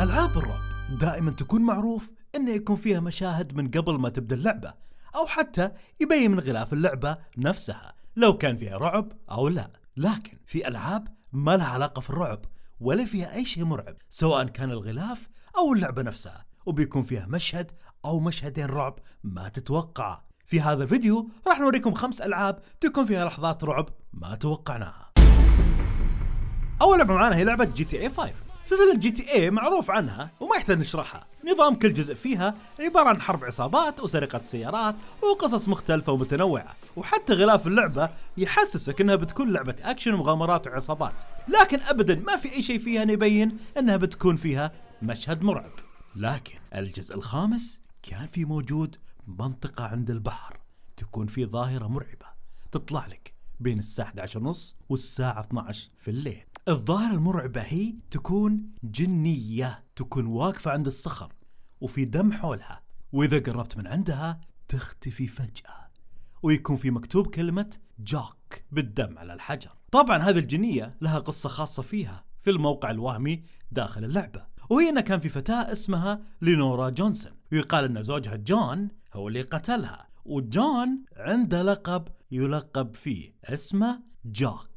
ألعاب الرعب دائما تكون معروف أنه يكون فيها مشاهد من قبل ما تبدأ اللعبة أو حتى يبين من غلاف اللعبة نفسها لو كان فيها رعب أو لا لكن في ألعاب ما لها علاقة في الرعب ولا فيها أي شيء مرعب سواء كان الغلاف أو اللعبة نفسها وبيكون فيها مشهد أو مشهدين رعب ما تتوقعه في هذا الفيديو راح نوريكم خمس ألعاب تكون فيها لحظات رعب ما توقعناها أول لعبة معانا هي لعبة جي تي اي 5 سلسلة جي تي اي معروف عنها وما يحتاج نشرحها نظام كل جزء فيها عبارة عن حرب عصابات وسرقة سيارات وقصص مختلفة ومتنوعة وحتى غلاف اللعبة يحسسك انها بتكون لعبة اكشن ومغامرات وعصابات لكن ابدا ما في اي شيء فيها يبين انها بتكون فيها مشهد مرعب لكن الجزء الخامس كان في موجود منطقة عند البحر تكون في ظاهرة مرعبة تطلع لك بين الساعة 11 ونص والساعة 12 في الليل الظاهرة المرعبة هي تكون جنية تكون واقفة عند الصخر وفي دم حولها وإذا قربت من عندها تختفي فجأة ويكون في مكتوب كلمة جاك بالدم على الحجر طبعا هذه الجنية لها قصة خاصة فيها في الموقع الوهمي داخل اللعبة وهي أن كان في فتاة اسمها لينورا جونسون ويقال أن زوجها جون هو اللي قتلها وجون عنده لقب يلقب فيه اسمه جاك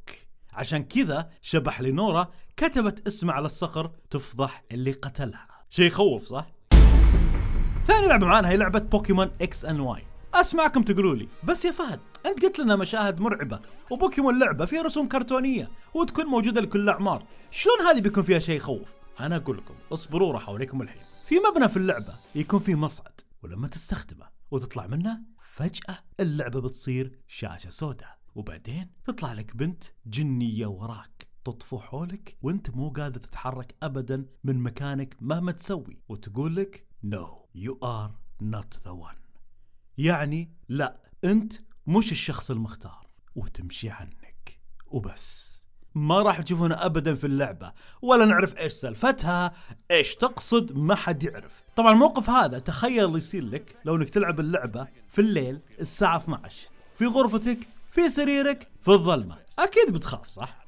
عشان كذا شبح لينورا كتبت اسمه على الصخر تفضح اللي قتلها شيء يخوف صح؟ ثاني لعبة معانا هي لعبة بوكيمون اكس ان واي اسمعكم تقولوا لي بس يا فهد انت قلت لنا مشاهد مرعبه وبوكيمون لعبه فيها رسوم كرتونيه وتكون موجوده لكل الاعمار شلون هذه بيكون فيها شيء يخوف انا اقول لكم اصبروا راح اوريكم الحين في مبنى في اللعبه يكون فيه مصعد ولما تستخدمه وتطلع منه فجاه اللعبه بتصير شاشه سوداء وبعدين تطلع لك بنت جنية وراك تطفو حولك وانت مو قادر تتحرك ابدا من مكانك مهما تسوي وتقول لك نو يو ار نوت ذا وان يعني لا انت مش الشخص المختار وتمشي عنك وبس ما راح تشوفونا ابدا في اللعبه ولا نعرف ايش سالفتها ايش تقصد ما حد يعرف طبعا الموقف هذا تخيل يصير لك لو انك تلعب اللعبه في الليل الساعه 12 في غرفتك في سريرك في الظلمة أكيد بتخاف صح؟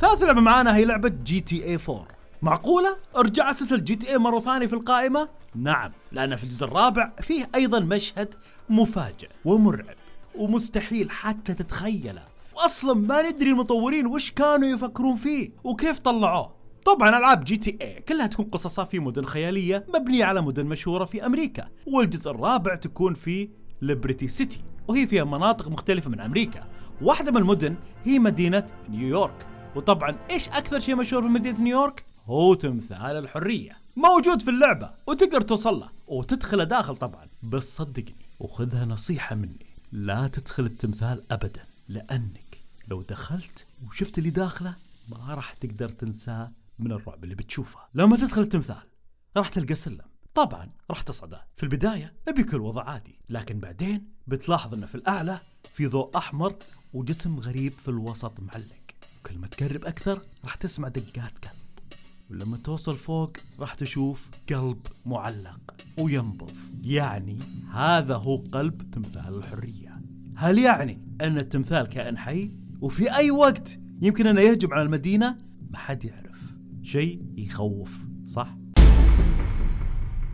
ثالث لعبة معانا هي لعبة جي تي اي 4 معقولة؟ رجعت سلسلة جي تي اي مرة ثانية في القائمة؟ نعم لأن في الجزء الرابع فيه أيضا مشهد مفاجئ ومرعب ومستحيل حتى تتخيله واصلا ما ندري المطورين وش كانوا يفكرون فيه وكيف طلعوه طبعا العاب جي تي اي كلها تكون قصصها في مدن خياليه مبنيه على مدن مشهوره في امريكا والجزء الرابع تكون في ليبرتي سيتي وهي فيها مناطق مختلفة من أمريكا واحدة من المدن هي مدينة نيويورك وطبعا إيش أكثر شيء مشهور في مدينة نيويورك؟ هو تمثال الحرية موجود في اللعبة وتقدر توصل له وتدخله داخل طبعا بس صدقني وخذها نصيحة مني لا تدخل التمثال أبدا لأنك لو دخلت وشفت اللي داخله ما راح تقدر تنساه من الرعب اللي بتشوفه لما تدخل التمثال راح تلقى سلم طبعا راح تصعده في البداية بيكون الوضع عادي لكن بعدين بتلاحظ انه في الاعلى في ضوء احمر وجسم غريب في الوسط معلق وكل ما تقرب اكثر راح تسمع دقات قلب ولما توصل فوق راح تشوف قلب معلق وينبض يعني هذا هو قلب تمثال الحرية هل يعني ان التمثال كائن حي وفي اي وقت يمكن انه يهجم على المدينة ما حد يعرف شيء يخوف صح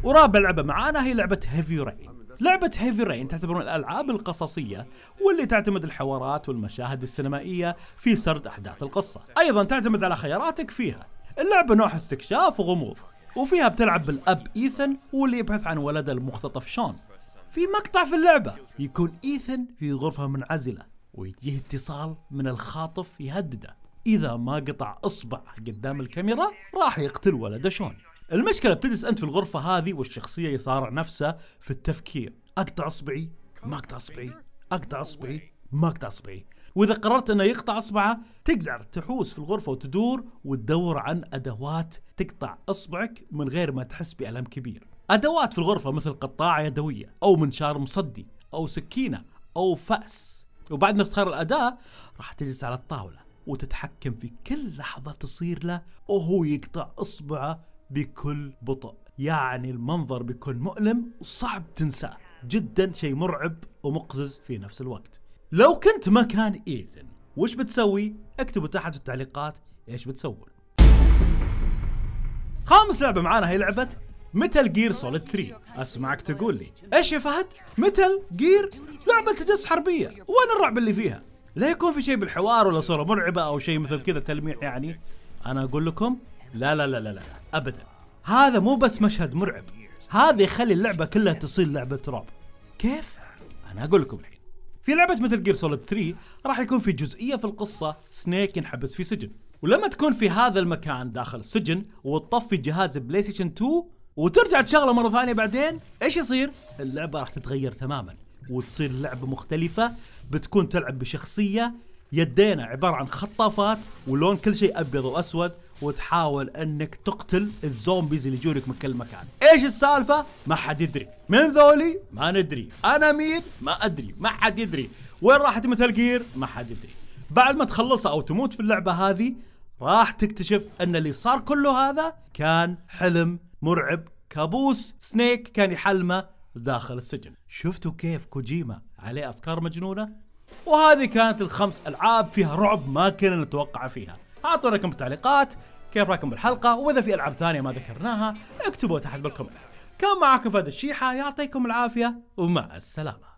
ورابع لعبة معانا هي لعبة هيفي رين لعبة هيفي رين تعتبر من الألعاب القصصية واللي تعتمد الحوارات والمشاهد السينمائية في سرد أحداث القصة أيضا تعتمد على خياراتك فيها اللعبة نوع استكشاف وغموض وفيها بتلعب بالأب إيثن واللي يبحث عن ولده المختطف شون في مقطع في اللعبة يكون إيثن في غرفة منعزلة ويجيه اتصال من الخاطف يهدده إذا ما قطع إصبع قدام الكاميرا راح يقتل ولده شون المشكله بتجلس انت في الغرفه هذه والشخصيه يصارع نفسه في التفكير اقطع اصبعي ما اقطع اصبعي اقطع اصبعي ما اقطع اصبعي واذا قررت انه يقطع اصبعه تقدر تحوس في الغرفه وتدور وتدور عن ادوات تقطع اصبعك من غير ما تحس بالم كبير ادوات في الغرفه مثل قطاعه يدويه او منشار مصدي او سكينه او فاس وبعد ما تختار الاداه راح تجلس على الطاوله وتتحكم في كل لحظه تصير له وهو يقطع اصبعه بكل بطء يعني المنظر بيكون مؤلم وصعب تنساه جدا شيء مرعب ومقزز في نفس الوقت لو كنت مكان ايثن وش بتسوي اكتبوا تحت في التعليقات ايش بتسوون خامس لعبه معانا هي لعبه ميتال جير سوليد 3 اسمعك تقول لي ايش يا فهد ميتال جير لعبه تجس حربيه وين الرعب اللي فيها لا يكون في شيء بالحوار ولا صوره مرعبه او شيء مثل كذا تلميح يعني انا اقول لكم لا لا لا لا لا ابدا هذا مو بس مشهد مرعب هذا يخلي اللعبه كلها تصير لعبه رعب كيف انا اقول لكم الحين في لعبه مثل جير سوليد 3 راح يكون في جزئيه في القصه سنيك ينحبس في سجن ولما تكون في هذا المكان داخل السجن وتطفي جهاز بلاي ستيشن 2 وترجع تشغله مره ثانيه بعدين ايش يصير اللعبه راح تتغير تماما وتصير لعبه مختلفه بتكون تلعب بشخصيه يدينا عباره عن خطافات ولون كل شيء ابيض واسود وتحاول انك تقتل الزومبيز اللي يجونك من كل مكان ايش السالفه ما حد يدري من ذولي ما ندري انا مين ما ادري ما حد يدري وين راحت مثل جير ما حد يدري بعد ما تخلصها او تموت في اللعبه هذه راح تكتشف ان اللي صار كله هذا كان حلم مرعب كابوس سنيك كان يحلمه داخل السجن شفتوا كيف كوجيما عليه افكار مجنونه وهذه كانت الخمس العاب فيها رعب ما كنا نتوقع فيها اعطونا رقم بالتعليقات كيف رايكم بالحلقه واذا في العاب ثانيه ما ذكرناها اكتبوا تحت بالكومنت كان معكم فهد الشيحه يعطيكم العافيه ومع السلامه